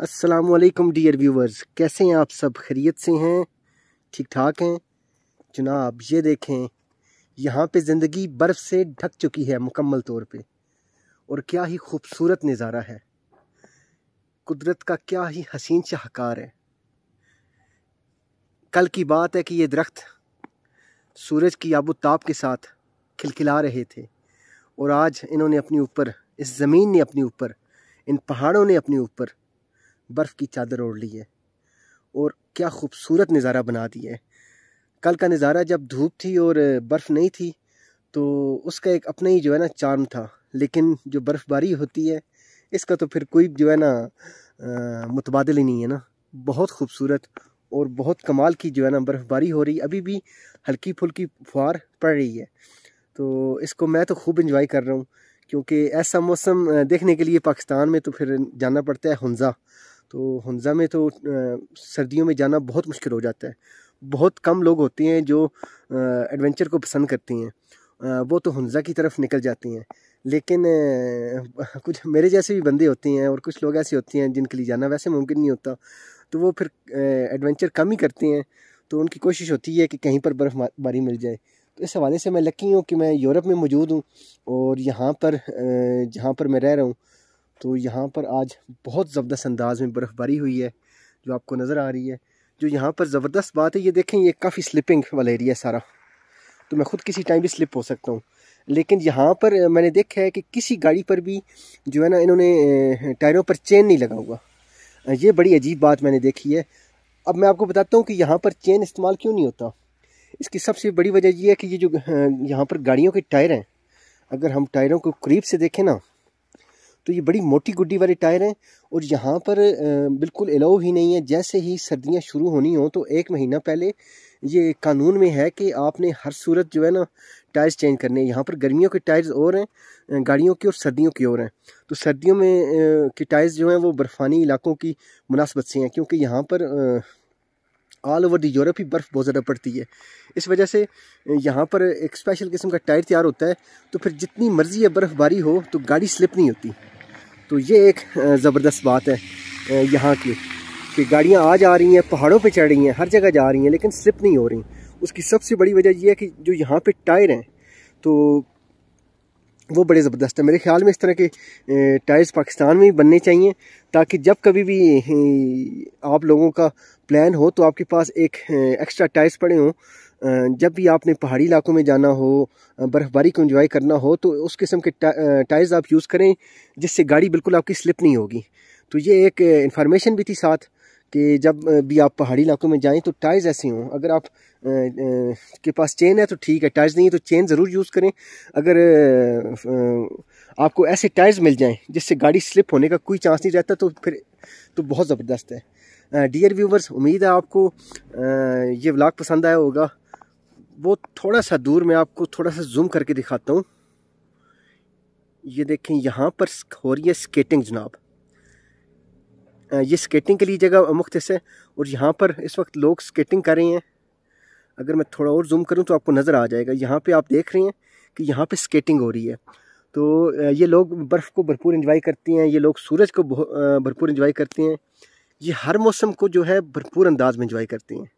वालेकुम dear viewers कैसे हैं आप सब खरीत से हैं ठीक ठाक हैं जनाब ये देखें यहाँ पे ज़िंदगी बर्फ़ से ढक चुकी है मुकम्मल तौर पे और क्या ही खूबसूरत नज़ारा है कुदरत का क्या ही हसीन शाहकार है कल की बात है कि ये दरख्त सूरज की आबोताब के साथ खिलखिला रहे थे और आज इन्होंने अपने ऊपर इस ज़मीन ने अपने ऊपर इन पहाड़ों ने अपने ऊपर बर्फ़ की चादर ओढ़ ली है और क्या खूबसूरत नज़ारा बना दिया है कल का नज़ारा जब धूप थी और बर्फ़ नहीं थी तो उसका एक अपना ही जो है ना चार्म था लेकिन जो बर्फ़बारी होती है इसका तो फिर कोई जो है ना मुतबादल ही नहीं है ना बहुत खूबसूरत और बहुत कमाल की जो है ना बर्फ़बारी हो रही अभी भी हल्की फुल्की फुहार पड़ रही है तो इसको मैं तो खूब इंजॉय कर रहा हूँ क्योंकि ऐसा मौसम देखने के लिए पाकिस्तान में तो फिर जाना पड़ता है हंजा तो हंजा में तो सर्दियों में जाना बहुत मुश्किल हो जाता है बहुत कम लोग होते हैं जो एडवेंचर को पसंद करती हैं वो तो हंजा की तरफ निकल जाती हैं लेकिन कुछ मेरे जैसे भी बंदे होते हैं और कुछ लोग ऐसे होते हैं जिनके लिए जाना वैसे मुमकिन नहीं होता तो वो फिर एडवेंचर कम ही करते हैं तो उनकी कोशिश होती है कि कहीं पर बर्फ़बारी मिल जाए तो इस हवाले से मैं लकी हूँ कि मैं यूरोप में मौजूद हूँ और यहाँ पर जहाँ पर मैं रह रहा हूँ तो यहाँ पर आज बहुत ज़बरदस्त अंदाज में बर्फ़बारी हुई है जो आपको नज़र आ रही है जो यहाँ पर ज़बरदस्त बात है ये देखें ये काफ़ी स्लिपिंग वाला एरिया है सारा तो मैं ख़ुद किसी टाइम भी स्लिप हो सकता हूँ लेकिन यहाँ पर मैंने देखा है कि किसी गाड़ी पर भी जो है ना इन्होंने टायरों पर चेन नहीं लगा हुआ ये बड़ी अजीब बात मैंने देखी है अब मैं आपको बताता हूँ कि यहाँ पर चेन इस्तेमाल क्यों नहीं होता इसकी सबसे बड़ी वजह यह है कि ये जो यहाँ पर गाड़ियों के टायर हैं अगर हम टायरों को करीब से देखें ना तो ये बड़ी मोटी गुड्डी वाले टायर हैं और यहाँ पर बिल्कुल अलाउ ही नहीं है जैसे ही सर्दियाँ शुरू होनी हो तो एक महीना पहले ये कानून में है कि आपने हर सूरत जो है ना टायर्स चेंज करने हैं यहाँ पर गर्मियों के टायर्स और हैं गाड़ियों के और सर्दियों के और हैं तो सर्दियों में के टायर्स जो हैं वो बर्फ़ानी इलाकों की मुनासबत से हैं क्योंकि यहाँ पर ऑल ओवर द यूरोप ही बर्फ़ बहुत ज़्यादा पड़ती है इस वजह से यहाँ पर एक स्पेशल किस्म का टायर तैयार होता है तो फिर जितनी मर्ज़ी है बर्फ़बारी हो तो गाड़ी स्लिप नहीं होती तो ये एक ज़बरदस्त बात है यहाँ की कि गाड़ियाँ आ जा रही हैं पहाड़ों पे चढ़ रही हैं हर जगह जा रही हैं लेकिन स्लिप नहीं हो रही उसकी सबसे बड़ी वजह यह है कि जो यहाँ पे टायर हैं तो वो बड़े ज़बरदस्त हैं मेरे ख्याल में इस तरह के टायर्स पाकिस्तान में भी बनने चाहिए ताकि जब कभी भी आप लोगों का प्लान हो तो आपके पास एक एक्स्ट्रा टायर्स पड़े हों जब भी आपने पहाड़ी इलाकों में जाना हो बर्फ़बारी को इन्जॉय करना हो तो उस किस्म के टायर्स आप यूज़ करें जिससे गाड़ी बिल्कुल आपकी स्लिप नहीं होगी तो ये एक इन्फॉर्मेशन भी थी साथ कि जब भी आप पहाड़ी इलाकों में जाएं तो टायर्स ऐसे हों अगर आप के पास चेन है तो ठीक है टायर्स नहीं है तो चेन ज़रूर यूज़ करें अगर आपको ऐसे टायर्स मिल जाएँ जिससे गाड़ी स्लिप होने का कोई चांस नहीं रहता तो फिर तो बहुत ज़बरदस्त है डियर व्यूवर्स उम्मीद है आपको ये व्लॉग पसंद आया होगा वो थोड़ा सा दूर मैं आपको थोड़ा सा जूम करके दिखाता हूँ ये देखें यहाँ पर हो रही है स्केटिंग जनाब ये स्केटिंग के लिए जगह मुख्त है और यहाँ पर इस वक्त लोग स्केटिंग कर रहे हैं अगर मैं थोड़ा और जूम करूँ तो आपको नज़र आ जाएगा यहाँ पे आप देख रहे हैं कि यहाँ पे स्केटिंग हो रही है तो ये लोग बर्फ़ को भरपूर इंजॉय करते हैं ये लोग सूरज को भरपूर इंजॉय करते हैं ये हर मौसम को जो है भरपूर अंदाज में इंजॉय करते हैं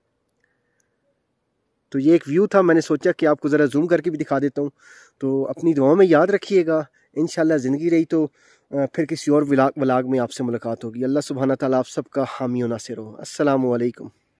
तो ये एक व्यू था मैंने सोचा कि आपको ज़रा जूम करके भी दिखा देता हूँ तो अपनी दुआओं में याद रखिएगा इन ज़िंदगी रही तो फिर किसी और वलाग में आपसे मुलाकात होगी अल्लाह सुबहाना ताली आप सबका हामी नासिर हो असलकम